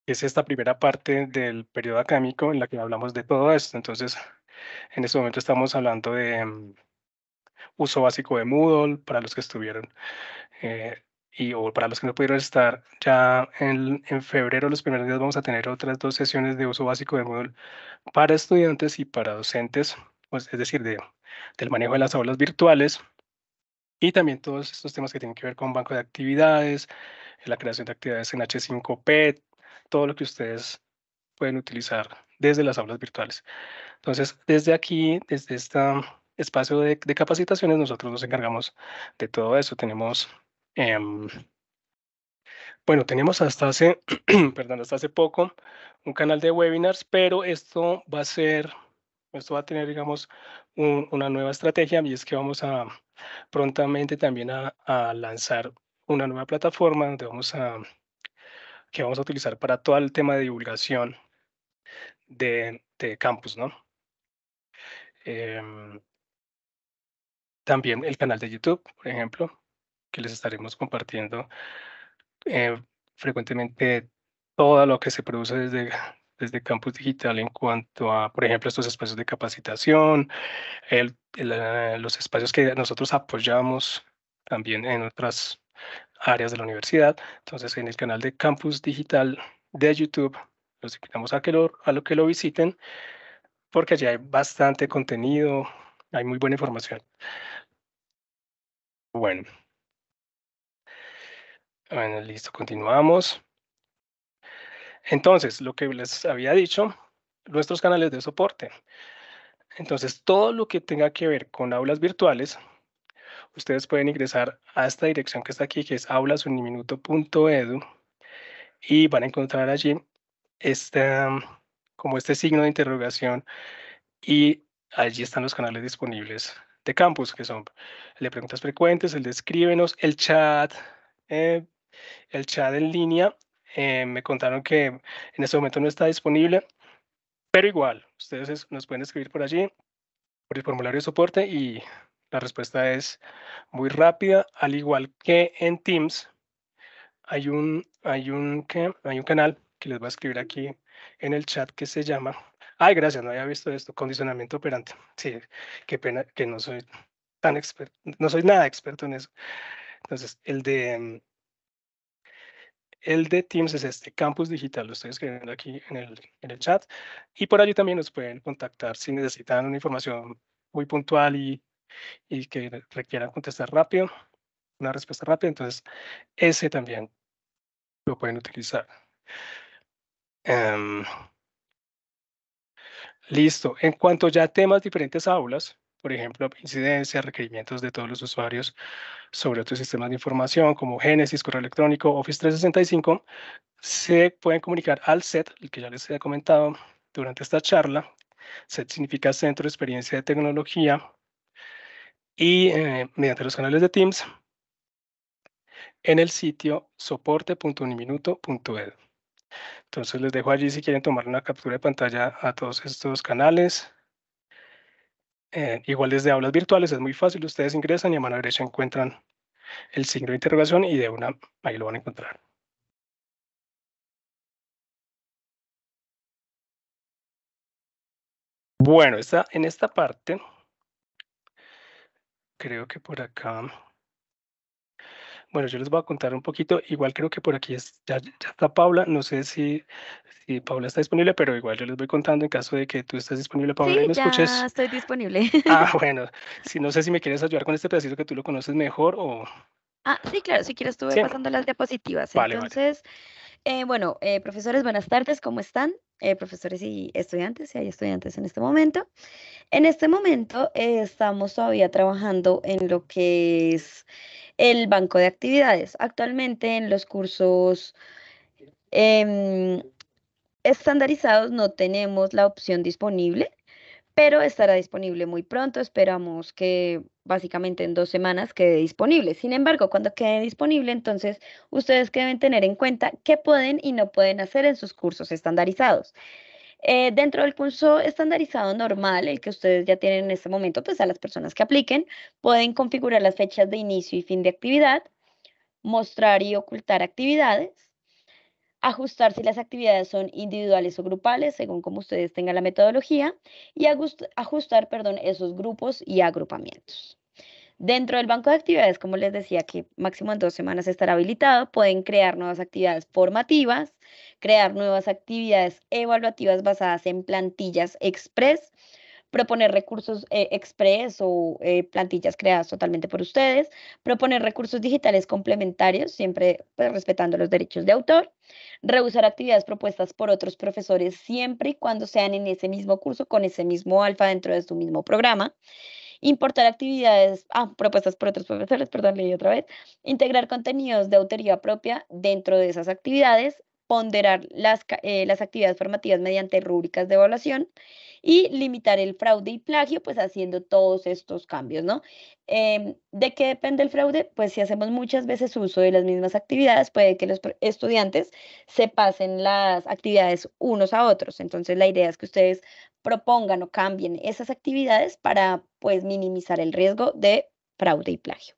es esta primera parte del periodo académico en la que hablamos de todo esto. Entonces, en este momento estamos hablando de mm, uso básico de Moodle para los que estuvieron eh, y o para los que no pudieron estar. Ya en, en, febrero, los primeros días, vamos a tener otras dos sesiones de uso básico de Moodle para estudiantes y para docentes, pues, es decir, de, del manejo de las aulas virtuales. Y también todos estos temas que tienen que ver con banco de actividades, la creación de actividades en H5P, todo lo que ustedes pueden utilizar desde las aulas virtuales. Entonces, desde aquí, desde este espacio de, capacitaciones, nosotros nos encargamos de todo eso. Tenemos, em, bueno, tenemos hasta hace, perdón, hasta hace poco un canal de webinars, pero esto va a ser, esto va a tener, digamos, una nueva estrategia y es que vamos a prontamente también a, a lanzar una nueva plataforma donde vamos a que vamos a utilizar para todo el tema de divulgación de, campus, ¿no? Em, también el canal de YouTube, por ejemplo, que les estaremos compartiendo eh, frecuentemente todo lo que se produce desde, desde Campus Digital en cuanto a, por ejemplo, estos espacios de capacitación, el, los espacios que nosotros apoyamos también en otras áreas de la universidad. Entonces, en el canal de Campus Digital de YouTube, los invitamos a que lo, a lo que lo visiten, porque allí hay bastante contenido, hay muy buena información. Bueno, listo, continuamos. Entonces, lo que les había dicho, nuestros canales de soporte. Entonces, todo lo que tenga que ver con aulas virtuales ustedes pueden ingresar a esta dirección que está aquí, que es aulasuniminuto.edu y van a encontrar allí este, como este signo de interrogación y allí están los canales disponibles de campus, que son el de preguntas frecuentes, el de escríbenos, el chat, eh, el chat en línea. Eh, me contaron que en este momento no está disponible, pero igual, ustedes nos pueden escribir por allí, por el formulario de soporte y la respuesta es muy rápida, al igual que en Teams. Hay un, hay un, hay un canal que les voy a escribir aquí en el chat que se llama. Ay, gracias, no había visto esto. Condicionamiento operante. Sí, qué pena que no soy tan experto, no soy nada experto en eso. Entonces, el de, mm, el de Teams es este, Campus Digital, lo estoy escribiendo aquí en el, en el chat. Y por allí también nos pueden contactar si necesitan una información muy puntual y y que requieran contestar rápido, una respuesta rápida, entonces ese también lo pueden utilizar. Em, listo. En cuanto ya a temas diferentes aulas, por ejemplo, incidencias, requerimientos de todos los usuarios sobre otros sistemas de información como Génesis, correo electrónico, Office 365, se pueden comunicar al SET, el que ya les he comentado durante esta charla. SET significa Centro de Experiencia de Tecnología y eh, mediante los canales de Teams en el sitio soporte.uniminuto.edu. Entonces les dejo allí si quieren tomar una captura de pantalla a todos estos canales. Eh, igual desde aulas virtuales es muy fácil, ustedes ingresan y a mano derecha encuentran el signo de interrogación y de una ahí lo van a encontrar. Bueno, esta, en esta parte creo que por acá. Bueno, yo les voy a contar un poquito. Igual creo que por aquí es, ya, ya, está Paula. No sé si, si Paula está disponible, pero igual yo les voy contando en caso de que tú estés disponible, Paula, y me ya estoy disponible. Ah, bueno. Si, no sé si me quieres ayudar con este pedacito que tú lo conoces mejor o... Ah, sí, claro. Si quieres, estuve pasando las diapositivas. Entonces... Eh, bueno, eh, profesores, buenas tardes, ¿cómo están? Eh, profesores y estudiantes, si hay estudiantes en este momento. En este momento estamos todavía trabajando en lo que es el banco de actividades. Actualmente en los cursos em, estandarizados no tenemos la opción disponible pero estará disponible muy pronto. Esperamos que básicamente en dos semanas quede disponible. Sin embargo, cuando quede disponible, entonces ustedes deben tener en cuenta qué pueden y no pueden hacer en sus cursos estandarizados. Eh, dentro del curso estandarizado normal, el que ustedes ya tienen en este momento, pues a las personas que apliquen, pueden configurar las fechas de inicio y fin de actividad, mostrar y ocultar actividades, ajustar si las actividades son individuales o grupales, según como ustedes tengan la metodología, y ajustar perdón, esos grupos y agrupamientos. Dentro del banco de actividades, como les decía, que máximo en dos semanas estará habilitado, pueden crear nuevas actividades formativas, crear nuevas actividades evaluativas basadas en plantillas express, proponer recursos eh, express o eh, plantillas creadas totalmente por ustedes, proponer recursos digitales complementarios, siempre pues, respetando los derechos de autor, Reusar actividades propuestas por otros profesores siempre y cuando sean en ese mismo curso, con ese mismo alfa dentro de su mismo programa importar actividades, ah, propuestas por otros profesores, perdón, leí otra vez, integrar contenidos de autoría propia dentro de esas actividades, ponderar eh, las, actividades formativas mediante rúbricas de evaluación y limitar el fraude y plagio, pues haciendo todos estos cambios, ¿no? Em, ¿De qué depende el fraude? Pues si hacemos muchas veces uso de las mismas actividades, puede que los estudiantes se pasen las actividades unos a otros. Entonces, la idea es que ustedes propongan o cambien esas actividades para, pues, minimizar el riesgo de fraude y plagio.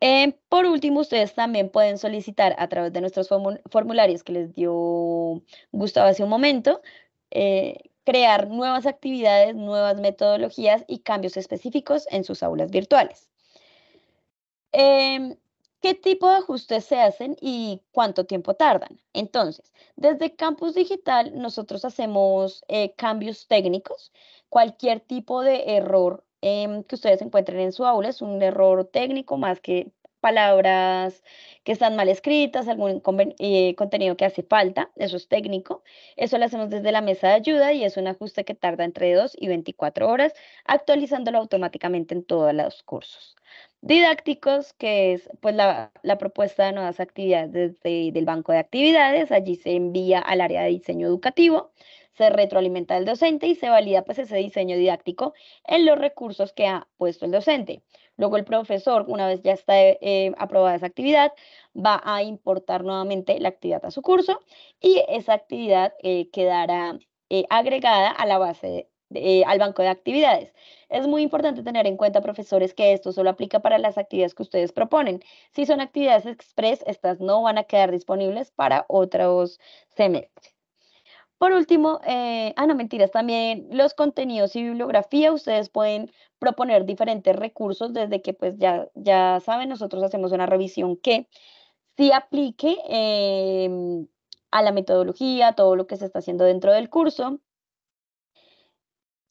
Eh, por último, ustedes también pueden solicitar a través de nuestros formularios que les dio Gustavo hace un momento, eh, crear nuevas actividades, nuevas metodologías y cambios específicos en sus aulas virtuales. Em, ¿Qué tipo de ajustes se hacen y cuánto tiempo tardan? Entonces, desde Campus Digital nosotros hacemos eh, cambios técnicos. Cualquier tipo de error Em, que ustedes encuentren en su aula es un error técnico más que palabras que están mal escritas, algún eh, contenido que hace falta, eso es técnico. Eso lo hacemos desde la mesa de ayuda y es un ajuste que tarda entre 2 y 24 horas, actualizándolo automáticamente en todos los cursos. Didácticos, que es pues, la, la propuesta de nuevas actividades desde el banco de actividades, allí se envía al área de diseño educativo se retroalimenta el docente y se valida pues ese diseño didáctico en los recursos que ha puesto el docente. Luego el profesor, una vez ya está eh, eh, aprobada esa actividad, va a importar nuevamente la actividad a su curso y esa actividad eh, quedará agregada a la base al banco de actividades. Es muy importante tener en cuenta, profesores, que esto solo aplica para las actividades que ustedes proponen. Si son actividades express, estas no van a quedar disponibles para otros semestres. Por último, eh, ah, no mentiras, también los contenidos y bibliografía, ustedes pueden proponer diferentes recursos desde que pues ya, ya saben, nosotros hacemos una revisión que se aplique em, a la metodología, todo lo que se está haciendo dentro del curso.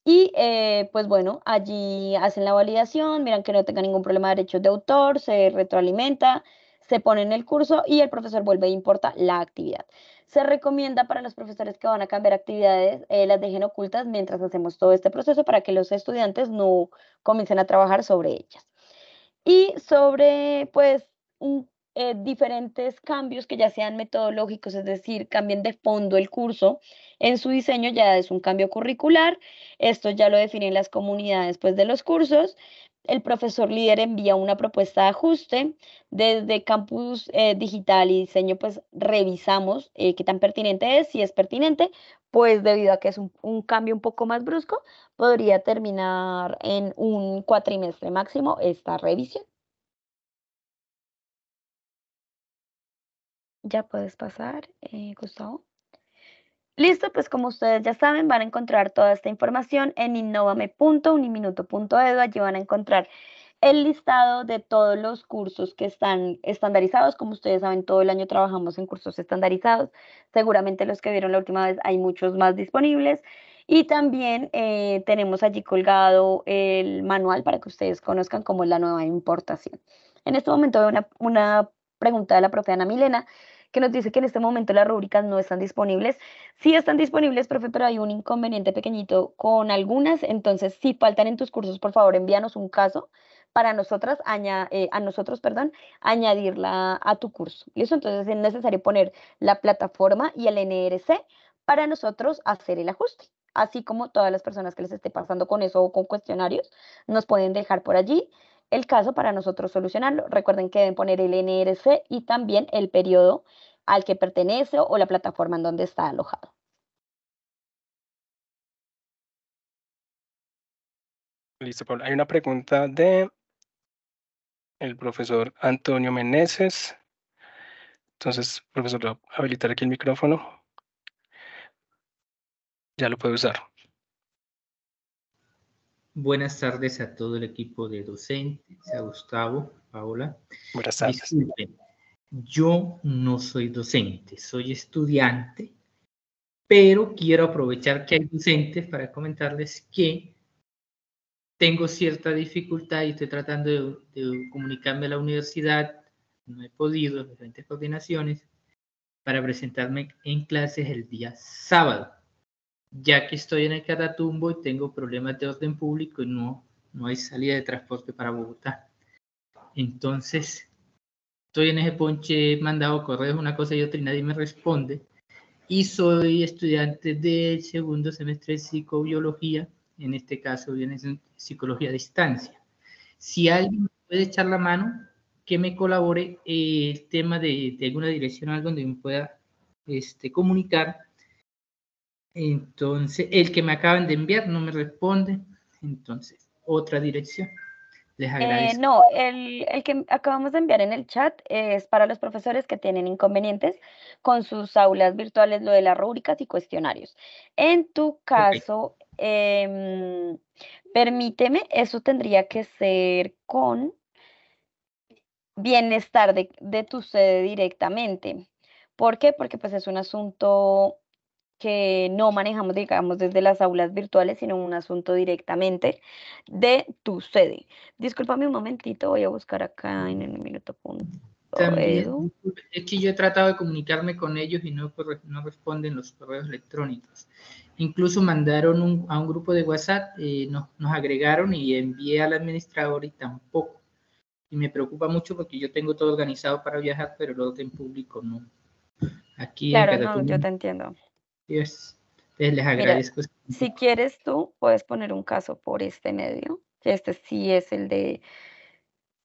Y eh, pues bueno, allí hacen la validación, miran que no tenga ningún problema de derechos de autor, se retroalimenta, se pone en el curso y el profesor vuelve e importa la actividad. Se recomienda para los profesores que van a cambiar actividades, eh, las dejen ocultas mientras hacemos todo este proceso para que los estudiantes no comiencen a trabajar sobre ellas. Y sobre, pues, eh, diferentes cambios que ya sean metodológicos, es decir, cambien de fondo el curso en su diseño, ya es un cambio curricular, esto ya lo definen las comunidades, pues, de los cursos el profesor líder envía una propuesta de ajuste. Desde Campus eh, Digital y Diseño, pues revisamos eh, qué tan pertinente es. Si es pertinente, pues debido a que es un, cambio un poco más brusco, podría terminar en un cuatrimestre máximo esta revisión. Ya puedes pasar, eh, Gustavo. Listo, pues como ustedes ya saben, van a encontrar toda esta información en innovame.uniminuto.edu. Allí van a encontrar el listado de todos los cursos que están estandarizados. Como ustedes saben, todo el año trabajamos en cursos estandarizados. Seguramente los que vieron la última vez hay muchos más disponibles. Y también eh, tenemos allí colgado el manual para que ustedes conozcan cómo es la nueva importación. En este momento veo una, pregunta de la propia Ana Milena que nos dice que en este momento las rúbricas no están disponibles. Sí están disponibles, profe, pero hay un inconveniente pequeñito con algunas, entonces si faltan en tus cursos, por favor, envíanos un caso para nosotras, eh, a nosotros, perdón, añadirla a tu curso. Y eso, Entonces es necesario poner la plataforma y el NRC para nosotros hacer el ajuste. Así como todas las personas que les esté pasando con eso o con cuestionarios, nos pueden dejar por allí el caso para nosotros solucionarlo. Recuerden que deben poner el NRC y también el periodo al que pertenece o la plataforma en donde está alojado. Listo, Paula. Hay una pregunta de el profesor Antonio Meneses. Entonces, profesor, habilitar aquí el micrófono. Ya lo puede usar. Buenas tardes a todo el equipo de docentes, a Gustavo, Paola. Buenas tardes. yo no soy docente, soy estudiante, pero quiero aprovechar que hay docentes para comentarles que tengo cierta dificultad y estoy tratando de, comunicarme a la universidad, no he podido, diferentes coordinaciones, para presentarme en clases el día sábado ya que estoy en el Catatumbo y tengo problemas de orden público y no, no hay salida de transporte para Bogotá. Entonces, estoy en ese ponche, mandado correos, una cosa y otra, y nadie me responde. Y soy estudiante del segundo semestre de psicobiología, en este caso viene psicología a distancia. Si alguien puede echar la mano, que me colabore eh, el tema de, de alguna dirección o algo donde me pueda este, comunicar entonces, el que me acaban de enviar no me responde. Entonces, otra dirección. Les eh, agradezco. no, el, que acabamos de enviar en el chat es para los profesores que tienen inconvenientes con sus aulas virtuales, lo de las rúbricas y cuestionarios. En tu caso, em, permíteme, eso tendría que ser con bienestar de, de tu sede directamente. ¿Por qué? Porque pues es un asunto que no manejamos, digamos, desde las aulas virtuales, sino un asunto directamente de tu sede. Discúlpame un momentito, voy a buscar acá en el minuto punto. También, es que yo he tratado de comunicarme con ellos y no, pues, no responden los correos electrónicos. Incluso mandaron a un grupo de WhatsApp, eh, nos, agregaron y envié al administrador y tampoco. Y me preocupa mucho porque yo tengo todo organizado para viajar, pero lo en público no. Aquí claro, no, yo te entiendo si quieres tú, puedes poner un caso por este medio, que este sí es el de,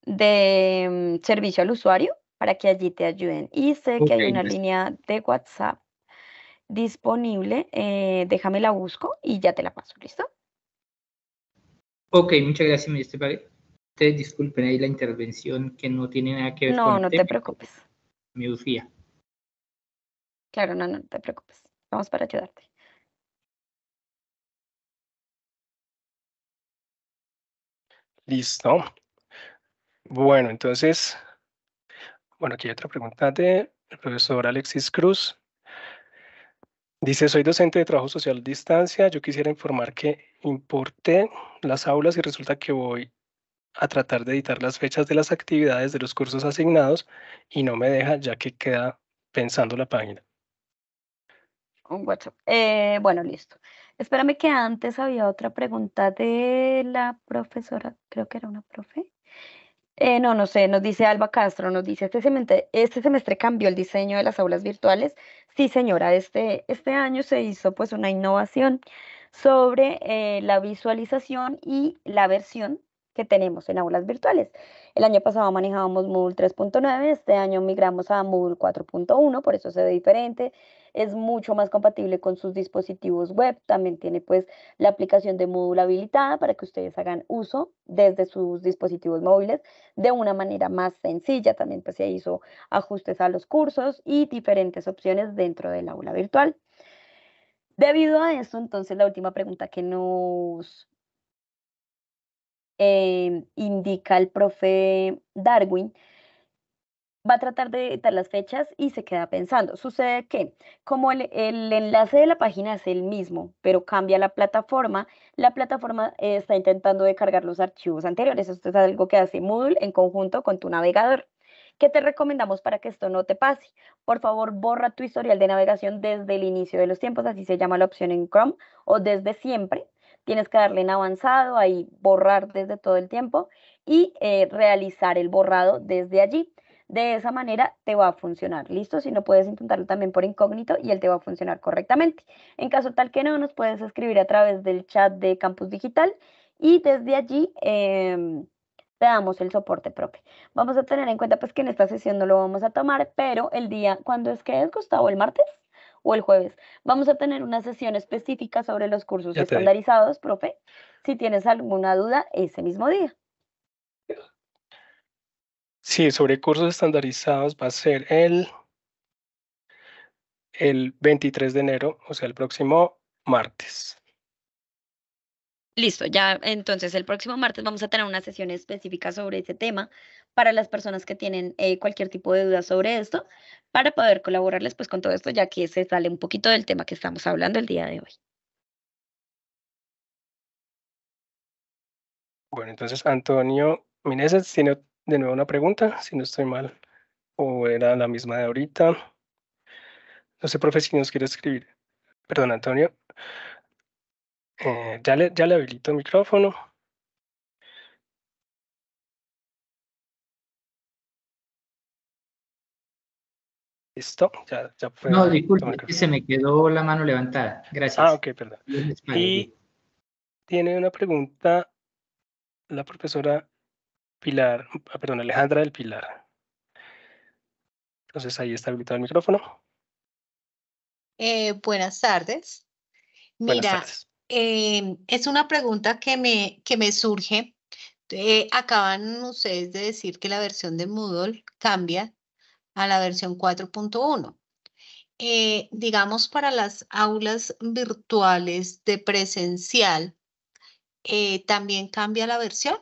de mm, servicio al usuario, para que allí te ayuden. Y sé que hay una línea de WhatsApp disponible, eh, déjame la busco y ya te la paso, ¿listo? Ok, muchas gracias, Ministro. Ustedes disculpen ahí la intervención que no tiene nada que ver no, con No, no te preocupes. Mi ufía. Claro, no, no te preocupes. Vamos para ayudarte. Listo. Bueno, entonces, bueno, aquí hay otra pregunta del profesor Alexis Cruz. Dice, soy docente de trabajo social a distancia. Yo quisiera informar que importé las aulas y resulta que voy a tratar de editar las fechas de las actividades de los cursos asignados y no me deja ya que queda pensando la página. Un WhatsApp. Eh, bueno, listo. Espérame que antes había otra pregunta de la profesora, creo que era una profe. Eh, no, no sé, nos dice Alba Castro, nos dice, este semestre, este semestre cambió el diseño de las aulas virtuales. Sí, señora, este, este año se hizo pues una innovación sobre eh, la visualización y la versión que tenemos en aulas virtuales. El año pasado manejábamos Moodle 3.9, este año migramos a Moodle 4.1, por eso se ve diferente es mucho más compatible con sus dispositivos web. También tiene pues la aplicación de módulo habilitada para que ustedes hagan uso desde sus dispositivos móviles de una manera más sencilla. También pues se hizo ajustes a los cursos y diferentes opciones dentro del aula virtual. Debido a eso, entonces la última pregunta que nos em, indica el profe Darwin va a tratar de editar las fechas y se queda pensando. Sucede que, como el, enlace de la página es el mismo, pero cambia la plataforma, la plataforma está intentando de los archivos anteriores. Esto es algo que hace Moodle en conjunto con tu navegador. ¿Qué te recomendamos para que esto no te pase? Por favor, borra tu historial de navegación desde el inicio de los tiempos, así se llama la opción en Chrome, o desde siempre. Tienes que darle en avanzado, ahí borrar desde todo el tiempo y eh, realizar el borrado desde allí. De esa manera te va a funcionar, ¿listo? Si no puedes intentarlo también por incógnito y él te va a funcionar correctamente. En caso tal que no, nos puedes escribir a través del chat de Campus Digital y desde allí em, te damos el soporte propio. Vamos a tener en cuenta pues que en esta sesión no lo vamos a tomar, pero el día, cuando es que es, Gustavo? ¿El martes? o el jueves. Vamos a tener una sesión específica sobre los cursos estandarizados, profe. Si tienes alguna duda, ese mismo día. Sí, sobre cursos estandarizados va a ser el, el 23 de enero, o sea, el próximo martes. Listo, ya entonces el próximo martes vamos a tener una sesión específica sobre ese tema para las personas que tienen eh, cualquier tipo de duda sobre esto, para poder colaborarles pues con todo esto, ya que se sale un poquito del tema que estamos hablando el día de hoy. Bueno, entonces Antonio Mineses tiene de nuevo una pregunta, si no estoy mal, o era la misma de ahorita. No sé, profe, si nos quiere escribir. Perdón, Antonio. Eh, ya, le, ya habilito el micrófono. Listo, ya, No, disculpe, se me quedó la mano levantada. Gracias. Ah, ok, perdón. Y tiene una pregunta la profesora Pilar, ah, perdón, Alejandra del Pilar. Entonces ahí está el micrófono. Eh, buenas tardes. Mira, em, es una pregunta que me, que me surge. Eh, acaban ustedes de decir que la versión de Moodle cambia a la versión 4.1. Eh, digamos, para las aulas virtuales de presencial, ¿también cambia la versión?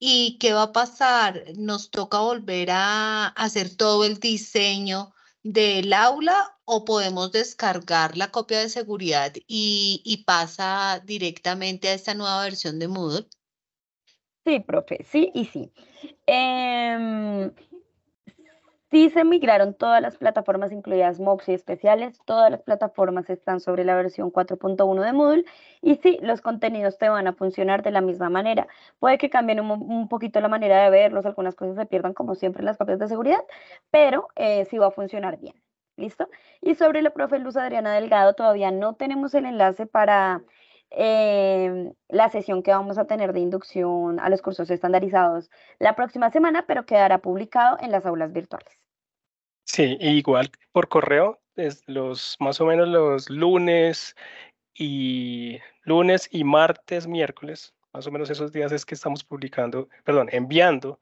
¿Y qué va a pasar? ¿Nos toca volver a hacer todo el diseño del aula o podemos descargar la copia de seguridad y, y pasa directamente a esta nueva versión de Moodle? Sí, profe, sí y sí. Em, Sí se migraron todas las plataformas, incluidas Mox y especiales, todas las plataformas están sobre la versión 4.1 de Moodle y sí, los contenidos te van a funcionar de la misma manera. Puede que cambien un, poquito la manera de verlos, algunas cosas se pierdan como siempre en las copias de seguridad, pero eh, sí va a funcionar bien. ¿Listo? Y sobre la profe Luz Adriana Delgado, todavía no tenemos el enlace para Em, la sesión que vamos a tener de inducción a los cursos estandarizados la próxima semana, pero quedará publicado en las aulas virtuales. Sí, igual por correo, es los más o menos los lunes y lunes y martes, miércoles, más o menos esos días es que estamos publicando, perdón, enviando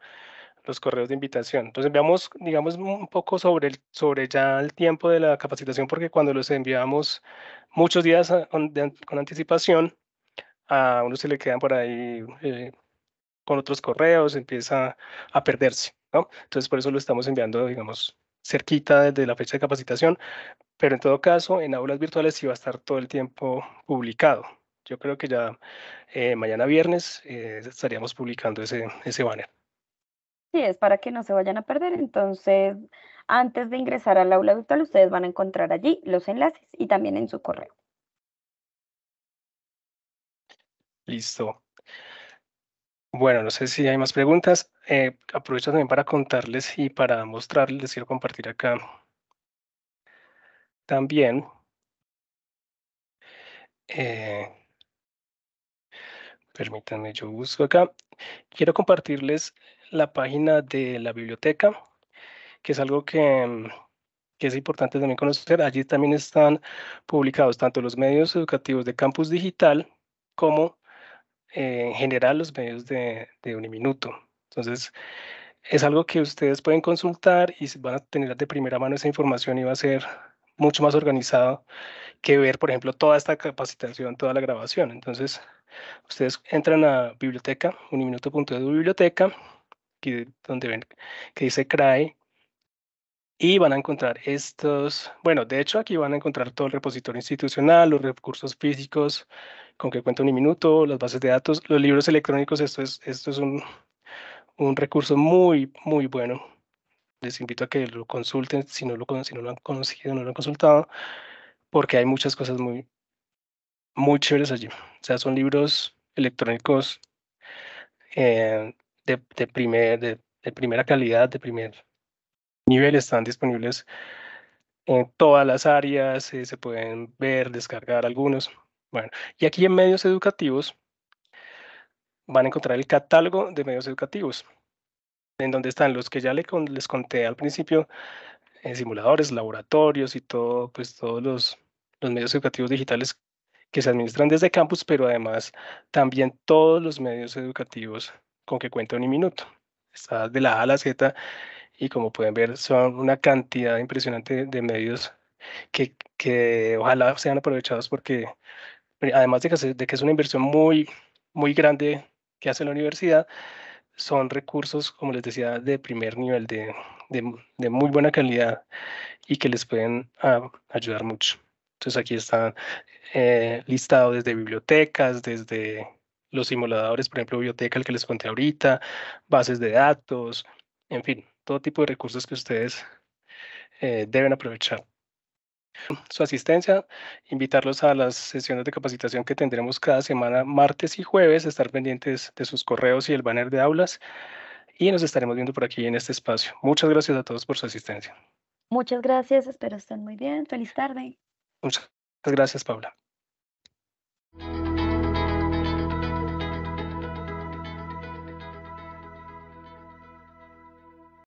los correos de invitación. Entonces enviamos, digamos, un poco sobre, el, sobre ya el tiempo de la capacitación, porque cuando los enviamos muchos días ah, con anticipación, a uno se le quedan por ahí eh, con otros correos, empieza a perderse, ¿no? Entonces por eso lo estamos enviando, digamos, cerquita desde la fecha de capacitación, pero en todo caso, en aulas virtuales sí va a estar todo el tiempo publicado. Yo creo que ya eh, mañana viernes eh, estaríamos publicando ese, ese banner es para que no se vayan a perder. Entonces, antes de ingresar al aula virtual, ustedes van a encontrar allí los enlaces y también en su correo. Listo. Bueno, no sé si hay más preguntas. Eh, aprovecho también para contarles y para mostrarles, quiero compartir acá también. Eh, permítanme, yo busco acá. Quiero compartirles la página de la biblioteca, que es algo mm, que, es importante también conocer. Allí también están publicados tanto los medios educativos de Campus Digital como eh, en general los medios de, de Uniminuto. Entonces, es algo que ustedes pueden consultar y van a tener de primera mano esa información y va a ser mucho más organizado que ver, por ejemplo, toda esta capacitación, toda la grabación. Entonces, ustedes entran a biblioteca, uniminuto.edu biblioteca, donde ven que dice cry y van a encontrar estos, bueno, de hecho aquí van a encontrar todo el repositorio institucional, los recursos físicos con que cuenta un minuto, las bases de datos, los libros electrónicos, esto es, esto es un, un recurso muy, muy bueno. Les invito a que lo consulten si no lo, si no lo han conocido, no lo han consultado, porque hay muchas cosas muy, muy chéveres allí. O sea, son libros electrónicos eh, de, de, primera calidad, de primer nivel, están disponibles en todas las áreas, eh, se pueden ver, descargar algunos. Bueno, y aquí en medios educativos van a encontrar el catálogo de medios educativos, en donde están los que ya les, conté al principio, eh, simuladores, laboratorios y todo, pues todos los, los medios educativos digitales que se administran desde campus, pero además también todos los medios educativos con que cuenta un minuto. Está de la A a la Z y como pueden ver son una cantidad impresionante de medios que, ojalá sean aprovechados porque eh, además de que, de que es una inversión muy, muy grande que hace la universidad, son recursos, como les decía, de primer nivel, de, muy buena calidad y que les pueden ah, ayudar mucho. Entonces aquí están eh, listados desde bibliotecas, desde los simuladores, por ejemplo, biblioteca, el que les conté ahorita, bases de datos, en fin, todo tipo de recursos que ustedes eh, deben aprovechar. Su asistencia, invitarlos a las sesiones de capacitación que tendremos cada semana, martes y jueves, estar pendientes de sus correos y el banner de aulas y nos estaremos viendo por aquí en este espacio. Muchas gracias a todos por su asistencia. Muchas gracias, espero estén muy bien. Feliz tarde. Muchas gracias, Paula.